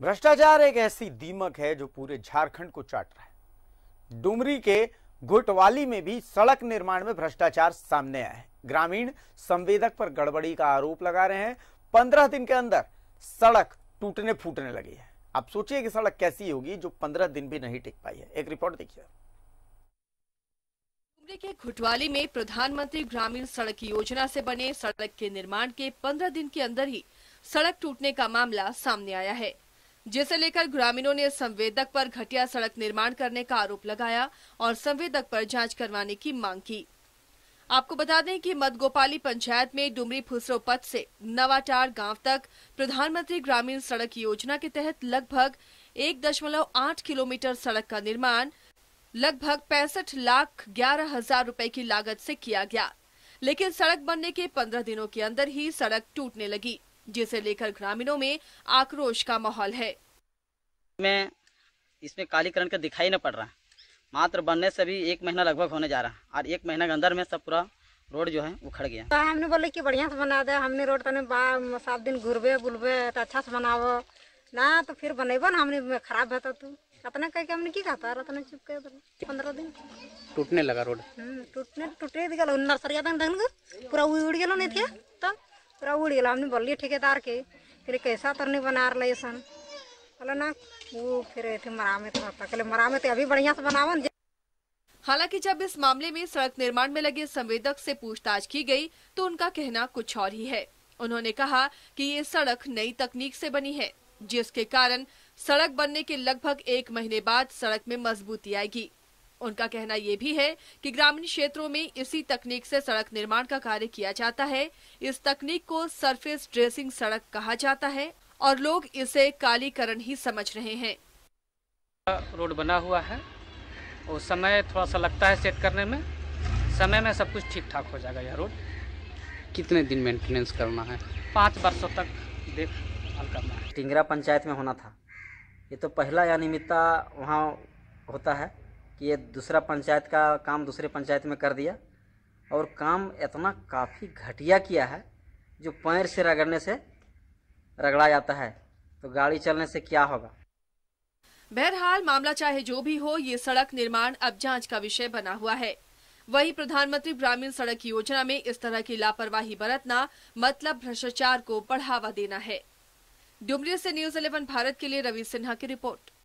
भ्रष्टाचार एक ऐसी दीमक है जो पूरे झारखंड को चाट रहा है डुमरी के घुटवाली में भी सड़क निर्माण में भ्रष्टाचार सामने आया है ग्रामीण संवेदक पर गड़बड़ी का आरोप लगा रहे हैं पंद्रह दिन के अंदर सड़क टूटने फूटने लगी है आप सोचिए कि सड़क कैसी होगी जो पंद्रह दिन भी नहीं टिक पाई है एक रिपोर्ट देखिए डुमरी के घुटवाली में प्रधानमंत्री ग्रामीण सड़क योजना से बने सड़क के निर्माण के पंद्रह दिन के अंदर ही सड़क टूटने का मामला सामने आया है जिसे लेकर ग्रामीणों ने संवेदक पर घटिया सड़क निर्माण करने का आरोप लगाया और संवेदक पर जांच करवाने की मांग की आपको बता दें कि मदगोपाली पंचायत में डुमरी फुसरो पथ से नवाटार गांव तक प्रधानमंत्री ग्रामीण सड़क योजना के तहत लगभग एक दशमलव आठ किलोमीटर सड़क का निर्माण लगभग पैंसठ लाख ग्यारह हजार रूपए की लागत से किया गया लेकिन सड़क बनने के पंद्रह दिनों के अंदर ही सड़क टूटने लगी जिसे लेकर ग्रामीणों में आक्रोश का माहौल है मैं इसमें कालीकरण का दिखाई न पड़ रहा मात्र बनने से भी एक महीना लगभग होने जा रहा है और एक महीना के अंदर में सब पूरा रोड जो है उखड़ गया तो हमने बोले कि बढ़िया से बना दे हमने रोड तने सात दिन घूरबे बुलबे तो अच्छा से बनाव ना तो फिर बनेबो ना हमने खराब है तो तू अपना कह के हमने की कहता रहा चुप कर पंद्रह दिन टूटने लगा रोड हम्म, टूटने टूटे नर्सरिया पूरा उड़ गया नहीं थे पूरा उड़ गया हमने बोलिए ठेकेदार के फिर कैसा तर नहीं बना रहा सन बोले ना वो फिर थे मरामे तो कहले मरामे तो अभी बढ़िया से बनाव हालांकि जब इस मामले में सड़क निर्माण में लगे संवेदक से पूछताछ की गई तो उनका कहना कुछ और ही है उन्होंने कहा कि ये सड़क नई तकनीक से बनी है जिसके कारण सड़क बनने के लगभग एक महीने बाद सड़क में मजबूती आएगी उनका कहना यह भी है कि ग्रामीण क्षेत्रों में इसी तकनीक से सड़क निर्माण का कार्य किया जाता है इस तकनीक को सरफेस ड्रेसिंग सड़क कहा जाता है और लोग इसे कालीकरण ही समझ रहे हैं रोड बना हुआ है और समय थोड़ा सा लगता है सेट करने में समय में सब कुछ ठीक ठाक हो जाएगा यह रोड कितने दिन मेंटेनेंस करना है पाँच वर्षों तक देख करना है टिंगरा पंचायत में होना था ये तो पहला अनियमितता वहाँ होता है कि ये दूसरा पंचायत का काम दूसरे पंचायत में कर दिया और काम इतना काफ़ी घटिया किया है जो पैर से रगड़ने से रगड़ा जाता है तो गाड़ी चलने से क्या होगा बहरहाल मामला चाहे जो भी हो ये सड़क निर्माण अब जांच का विषय बना हुआ है वहीं प्रधानमंत्री ग्रामीण सड़क योजना में इस तरह की लापरवाही बरतना मतलब भ्रष्टाचार को बढ़ावा देना है डुमरी से न्यूज 11 भारत के लिए रवि सिन्हा की रिपोर्ट